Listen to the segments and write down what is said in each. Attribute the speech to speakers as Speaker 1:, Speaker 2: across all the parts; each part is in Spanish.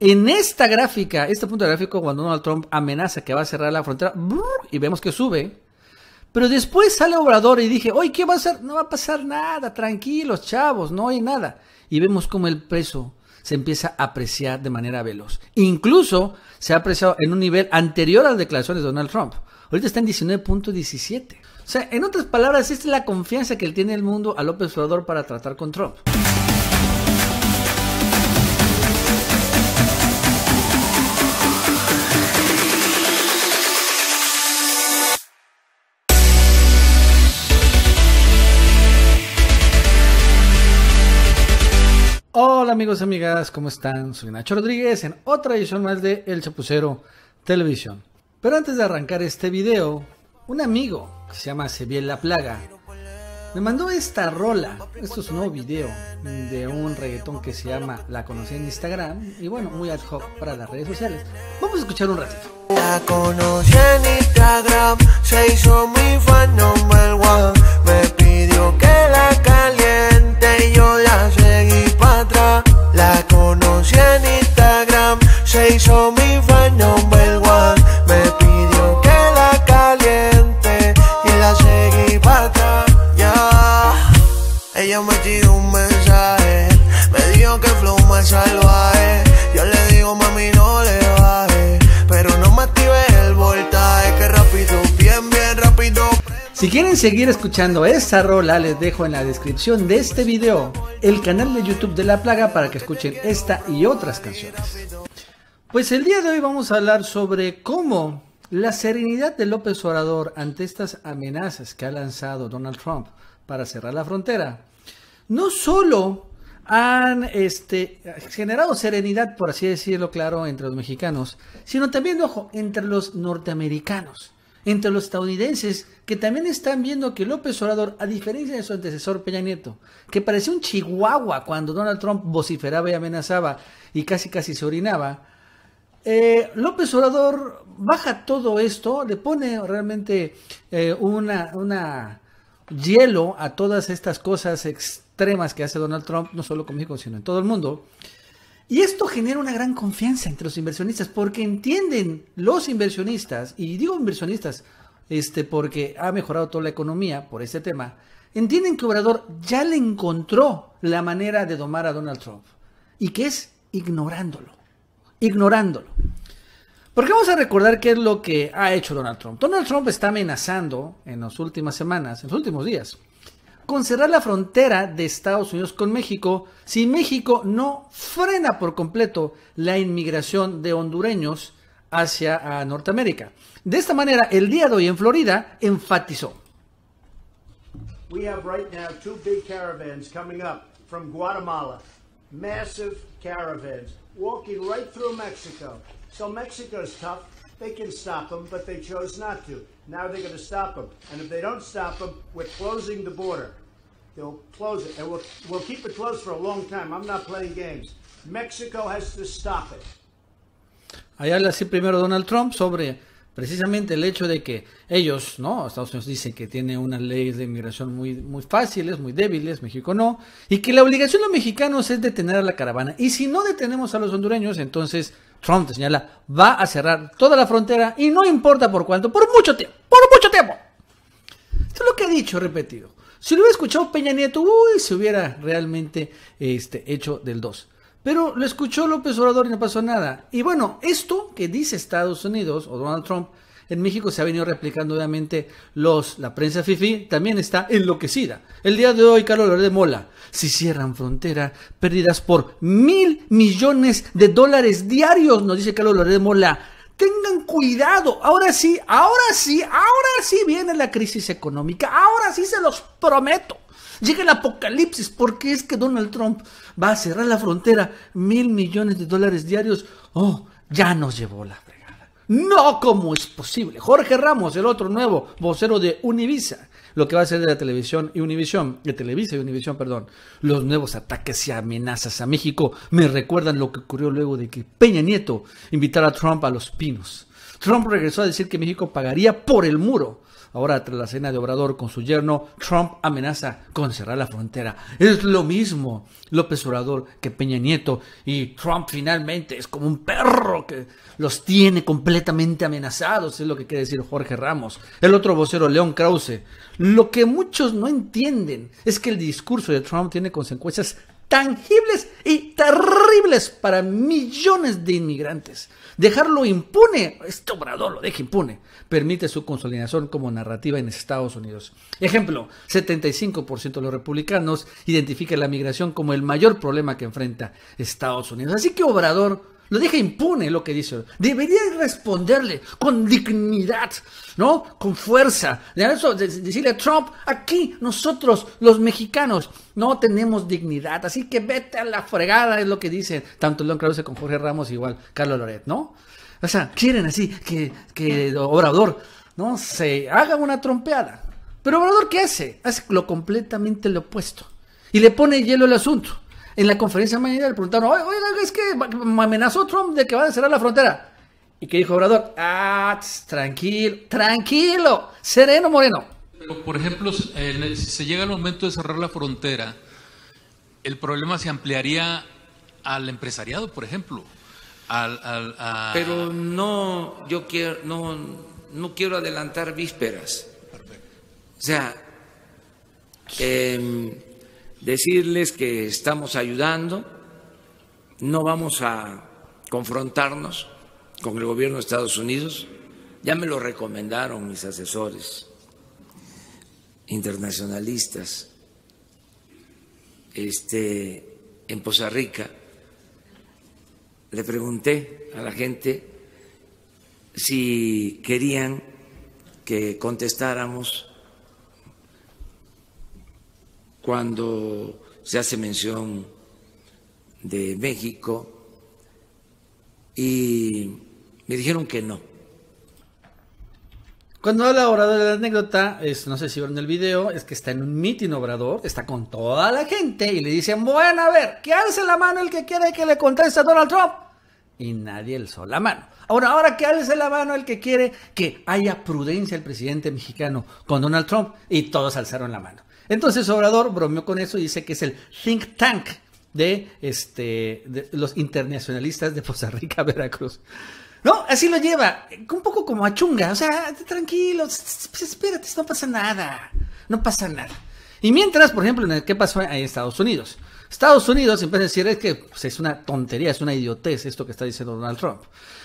Speaker 1: En esta gráfica, este punto gráfico, cuando Donald Trump amenaza que va a cerrar la frontera, y vemos que sube. Pero después sale Obrador y dije, oye, ¿qué va a hacer? No va a pasar nada, tranquilos, chavos, no hay nada. Y vemos como el preso se empieza a apreciar de manera veloz. Incluso se ha apreciado en un nivel anterior a las declaraciones de Donald Trump. Ahorita está en 19.17. O sea, en otras palabras, esta es la confianza que tiene el mundo a López Obrador para tratar con Trump. Hola amigos y amigas, ¿cómo están? Soy Nacho Rodríguez en otra edición más de El Chapucero Televisión. Pero antes de arrancar este video, un amigo que se llama Seviel La Plaga me mandó esta rola. Esto es un nuevo video de un reggaetón que se llama La conocí en Instagram y bueno, muy ad hoc para las redes sociales. Vamos a escuchar un ratito. La conocí en Instagram, se hizo mi fan, me pidió que la caliente. Y yo la seguí para atrás. La conocí en Instagram, se hizo mi fan, no seguir escuchando esta rola, les dejo en la descripción de este video el canal de YouTube de La Plaga para que escuchen esta y otras canciones. Pues el día de hoy vamos a hablar sobre cómo la serenidad de López Obrador ante estas amenazas que ha lanzado Donald Trump para cerrar la frontera, no solo han este, generado serenidad, por así decirlo claro, entre los mexicanos, sino también, ojo, entre los norteamericanos entre los estadounidenses que también están viendo que López Obrador, a diferencia de su antecesor Peña Nieto, que parecía un chihuahua cuando Donald Trump vociferaba y amenazaba y casi casi se orinaba, eh, López Obrador baja todo esto, le pone realmente eh, una, hielo a todas estas cosas extremas que hace Donald Trump, no solo con México, sino en todo el mundo. Y esto genera una gran confianza entre los inversionistas, porque entienden los inversionistas, y digo inversionistas, este, porque ha mejorado toda la economía por ese tema, entienden que Obrador ya le encontró la manera de domar a Donald Trump, y que es ignorándolo, ignorándolo. Porque vamos a recordar qué es lo que ha hecho Donald Trump. Donald Trump está amenazando en las últimas semanas, en los últimos días, con cerrar la frontera de Estados Unidos con México si México no frena por completo la inmigración de hondureños hacia Norteamérica. De esta manera, el día de hoy en Florida enfatizó. We have right now two big caravans coming up from Guatemala. Massive caravans walking right through Mexico. So Mexico's tough. They can stop them, but they chose not to. Now they're going to stop them. And if they don't stop them, we're closing the border. They'll close it. And we'll, we'll keep it closed for a long time. I'm not playing games. Mexico has to stop it. Ahí habla así primero Donald Trump sobre precisamente el hecho de que ellos, ¿no? Estados Unidos dicen que tiene unas leyes de inmigración muy, muy fáciles, muy débiles, México no, y que la obligación de los mexicanos es detener a la caravana. Y si no detenemos a los hondureños, entonces Trump señala, va a cerrar toda la frontera y no importa por cuánto, por mucho tiempo, por mucho tiempo. Esto es lo que ha dicho, repetido. Si lo hubiera escuchado Peña Nieto, uy, se hubiera realmente este, hecho del dos. Pero lo escuchó López Obrador y no pasó nada. Y bueno, esto que dice Estados Unidos o Donald Trump en México se ha venido replicando, obviamente, los, la prensa FIFI también está enloquecida. El día de hoy, Carlos López de Mola, si cierran frontera, pérdidas por mil millones de dólares diarios, nos dice Carlos López de Mola. Tengan cuidado, ahora sí, ahora sí, ahora sí viene la crisis económica, ahora sí se los prometo. Llega el apocalipsis porque es que Donald Trump va a cerrar la frontera mil millones de dólares diarios. Oh, ya nos llevó la frente. No, ¿cómo es posible? Jorge Ramos, el otro nuevo vocero de Univisa, lo que va a ser de la televisión y Univisión, de Televisa y Univisión, perdón, los nuevos ataques y amenazas a México me recuerdan lo que ocurrió luego de que Peña Nieto invitara a Trump a los pinos. Trump regresó a decir que México pagaría por el muro. Ahora, tras la cena de Obrador con su yerno, Trump amenaza con cerrar la frontera. Es lo mismo López Obrador que Peña Nieto. Y Trump finalmente es como un perro que los tiene completamente amenazados, es lo que quiere decir Jorge Ramos. El otro vocero, León Krause. Lo que muchos no entienden es que el discurso de Trump tiene consecuencias tangibles y terribles para millones de inmigrantes. Dejarlo impune, este obrador lo deja impune, permite su consolidación como narrativa en Estados Unidos. Ejemplo, 75% de los republicanos identifica la migración como el mayor problema que enfrenta Estados Unidos. Así que Obrador lo deja impune lo que dice. Debería responderle con dignidad, ¿no? Con fuerza. De eso, decirle a Trump, aquí nosotros los mexicanos no tenemos dignidad, así que vete a la fregada, es lo que dicen tanto León se como Jorge Ramos, igual Carlos Loret, ¿no? O sea, quieren así que, que Obrador, no se haga una trompeada. Pero Obrador, ¿qué hace? Hace lo completamente lo opuesto. Y le pone hielo al asunto en la conferencia mañana le preguntaron, oiga, es que amenazó Trump de que va a cerrar la frontera. Y que dijo Obrador, ah, tranquilo, tranquilo, sereno Moreno. Pero, por ejemplo, eh, si se llega el momento de cerrar la frontera, el problema se ampliaría al empresariado, por ejemplo. Pero no, yo quiero, no, no quiero adelantar vísperas. O sea, eh, decirles que estamos ayudando, no vamos a confrontarnos con el gobierno de Estados Unidos, ya me lo recomendaron mis asesores internacionalistas este, en Poza Rica, le pregunté a la gente si querían que contestáramos cuando se hace mención de México y me dijeron que no. Cuando habla Obrador de la anécdota, no sé si vieron el video, es que está en un mitin Obrador, está con toda la gente y le dicen, bueno, a ver, que alce la mano el que quiere que le conteste a Donald Trump. Y nadie alzó la mano. Ahora, ahora que alce la mano el que quiere que haya prudencia el presidente mexicano con Donald Trump. Y todos alzaron la mano. Entonces Obrador bromeó con eso y dice que es el think tank de, este, de los internacionalistas de Costa Rica, Veracruz. No, así lo lleva, un poco como a chunga, o sea, tranquilo, pues espérate, no pasa nada, no pasa nada. Y mientras, por ejemplo, ¿qué pasó en Estados Unidos? Estados Unidos empieza a decir es que pues, es una tontería, es una idiotez esto que está diciendo Donald Trump.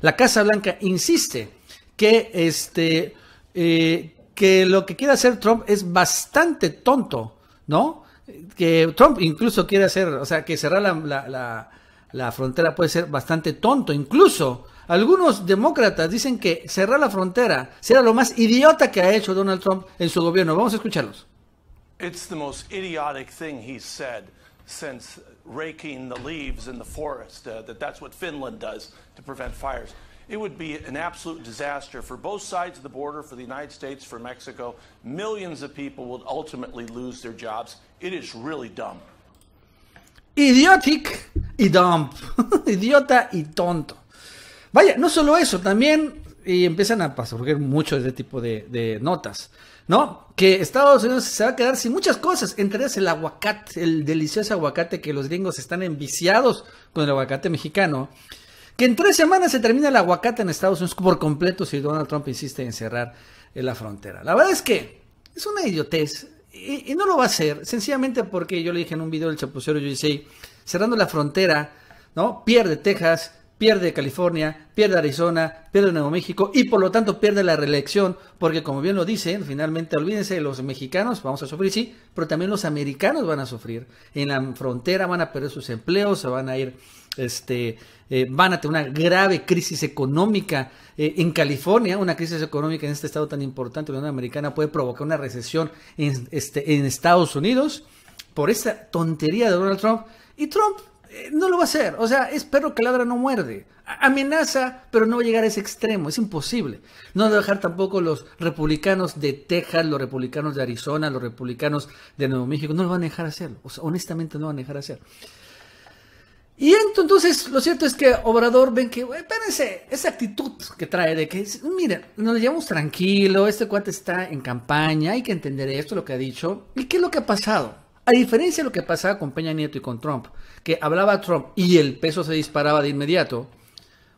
Speaker 1: La Casa Blanca insiste que este eh, que lo que quiere hacer Trump es bastante tonto, ¿no? Que Trump incluso quiere hacer, o sea, que cerrar la, frontera puede ser bastante tonto, incluso. Algunos demócratas dicen que cerrar la frontera será lo más idiota que ha hecho Donald Trump en su gobierno. Vamos a escucharlos. It's the most idiotic thing said since raking the leaves in the forest, uh, that that's what Finland does to prevent fires. It would be an absolute disaster for both sides of the border, for the United States, for Mexico. Millions of people would ultimately lose their jobs. It is really dumb. Idiotic y dumb. Idiota y tonto. Vaya, no solo eso, también y empiezan a pasar mucho de este tipo de, de, notas, ¿no? Que Estados Unidos se va a quedar sin muchas cosas, entre ellas el aguacate, el delicioso aguacate que los gringos están enviciados con el aguacate mexicano. Que en tres semanas se termina el aguacate en Estados Unidos por completo si Donald Trump insiste en cerrar la frontera. La verdad es que es una idiotez y, no lo va a hacer, sencillamente porque yo le dije en un video del Chapucero USA, cerrando la frontera, ¿no? Pierde Texas, pierde California, pierde Arizona, pierde Nuevo México y por lo tanto pierde la reelección, porque como bien lo dicen, finalmente olvídense, los mexicanos vamos a sufrir, sí, pero también los americanos van a sufrir. En la frontera van a perder sus empleos, se van a ir este, eh, van a tener una grave crisis económica. Eh, en California, una crisis económica en este estado tan importante, la Unión Americana, puede provocar una recesión en, este, en Estados Unidos por esta tontería de Donald Trump. Y Trump eh, no lo va a hacer. O sea, es perro que ladra no muerde. amenaza, pero no va a llegar a ese extremo. Es imposible. No va a dejar tampoco los republicanos de Texas, los republicanos de Arizona, los republicanos de Nuevo México. No lo van a dejar hacer honestamente no lo van a dejar hacer y entonces, lo cierto es que Obrador ven que, espérense, esa actitud que trae de que, miren, nos llevamos tranquilo, este cuate está en campaña, hay que entender esto, lo que ha dicho. ¿Y qué es lo que ha pasado? A diferencia de lo que pasaba con Peña Nieto y con Trump, que hablaba Trump y el peso se disparaba de inmediato,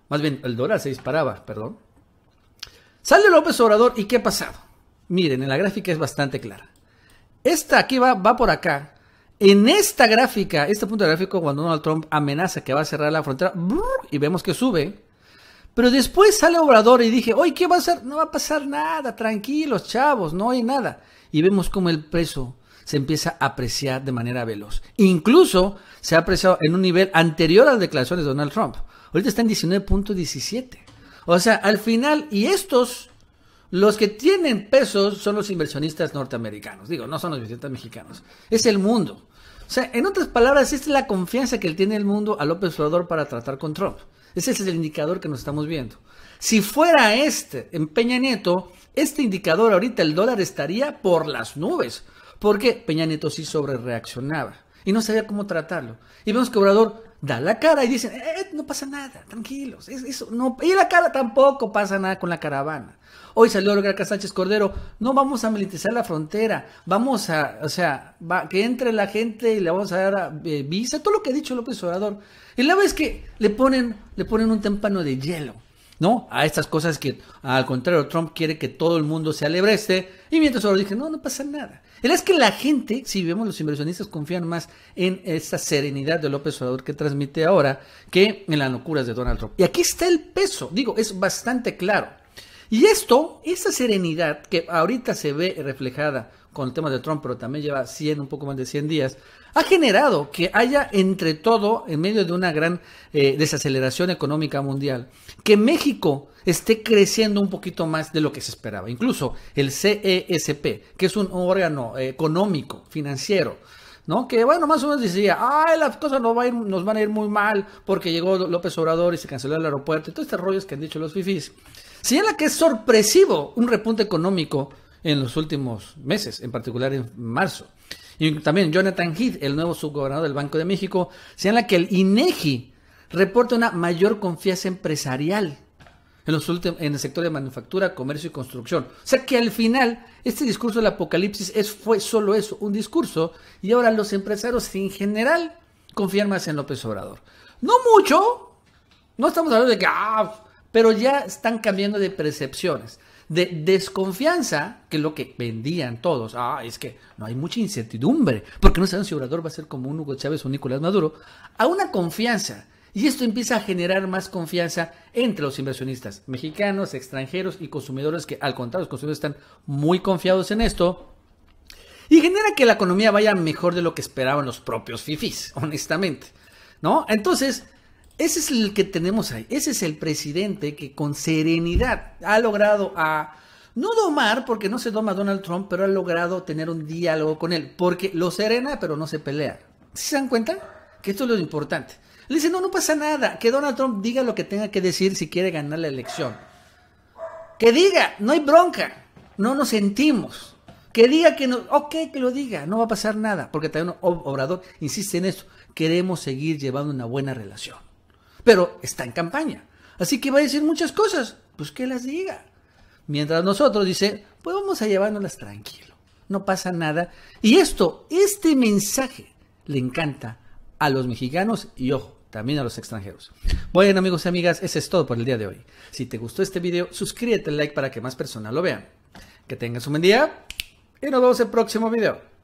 Speaker 1: más bien el dólar se disparaba, perdón. Sale López Obrador y ¿qué ha pasado? Miren, en la gráfica es bastante clara. Esta aquí va, va por acá, en esta gráfica, este punto de gráfico, cuando Donald Trump amenaza que va a cerrar la frontera, y vemos que sube. Pero después sale Obrador y dije, hoy ¿qué va a hacer? No va a pasar nada, tranquilos, chavos, no hay nada. Y vemos como el peso se empieza a apreciar de manera veloz. Incluso se ha apreciado en un nivel anterior a las declaraciones de Donald Trump. Ahorita está en 19.17. O sea, al final, y estos, los que tienen pesos son los inversionistas norteamericanos. Digo, no son los inversionistas mexicanos. Es el mundo. O sea, en otras palabras, esta es la confianza que tiene el mundo a López Obrador para tratar con Trump. Ese es el indicador que nos estamos viendo. Si fuera este en Peña Nieto, este indicador ahorita el dólar estaría por las nubes, porque Peña Nieto sí sobre reaccionaba y no sabía cómo tratarlo. Y vemos que Obrador da la cara y dice, eh, eh, no pasa nada, tranquilos, eso no, y la cara tampoco pasa nada con la caravana. Hoy salió Olga Sánchez Cordero, no vamos a militarizar la frontera, vamos a, o sea, que entre la gente y le vamos a dar eh, visa, todo lo que ha dicho López Obrador. Y la vez que le ponen, le ponen un tempano de hielo ¿no? A estas cosas que, al contrario, Trump quiere que todo el mundo se alebrece. Y mientras solo dije, no, no pasa nada. El es que la gente, si vemos los inversionistas, confían más en esta serenidad de López Obrador que transmite ahora que en las locuras de Donald Trump. Y aquí está el peso, digo, es bastante claro. Y esto, esa serenidad que ahorita se ve reflejada con el tema de Trump, pero también lleva 100, un poco más de 100 días, ha generado que haya entre todo, en medio de una gran eh, desaceleración económica mundial, que México esté creciendo un poquito más de lo que se esperaba. Incluso el CESP, que es un órgano eh, económico, financiero, ¿no? Que bueno, más o menos decía, ay, las cosas no va a ir, nos van a ir muy mal porque llegó López Obrador y se canceló el aeropuerto y todos estos rollos que han dicho los fifís. Señala que es sorpresivo un repunte económico en los últimos meses, en particular en marzo. Y también Jonathan Heath, el nuevo subgobernador del Banco de México, señala que el INEGI reporta una mayor confianza empresarial en, los en el sector de manufactura, comercio y construcción. O sea que al final, este discurso del apocalipsis es, fue solo eso, un discurso, y ahora los empresarios en general confían más en López Obrador. No mucho, no estamos hablando de que, ah, pero ya están cambiando de percepciones de desconfianza, que es lo que vendían todos. Ah, es que no hay mucha incertidumbre, porque no saben si Obrador va a ser como un Hugo Chávez o Nicolás Maduro, a una confianza. Y esto empieza a generar más confianza entre los inversionistas mexicanos, extranjeros y consumidores que al contrario, los consumidores están muy confiados en esto. Y genera que la economía vaya mejor de lo que esperaban los propios FIFIs, honestamente. ¿No? Entonces, ese es el que tenemos ahí. Ese es el presidente que con serenidad ha logrado a no domar, porque no se doma Donald Trump, pero ha logrado tener un diálogo con él, porque lo serena, pero no se pelea. se dan cuenta? Que esto es lo importante. Le dice, no, no pasa nada, que Donald Trump diga lo que tenga que decir si quiere ganar la elección. Que diga, no hay bronca, no nos sentimos. Que diga que no, ok, que lo diga, no va a pasar nada, porque también Obrador insiste en esto, queremos seguir llevando una buena relación pero está en campaña. Así que va a decir muchas cosas, pues que las diga. Mientras nosotros dice, pues vamos a llevárnoslas tranquilo, no pasa nada. Y esto, este mensaje le encanta a los mexicanos y ojo, también a los extranjeros. Bueno amigos y amigas, ese es todo por el día de hoy. Si te gustó este video, suscríbete al like para que más personas lo vean. Que tengas un buen día y nos vemos en el próximo video.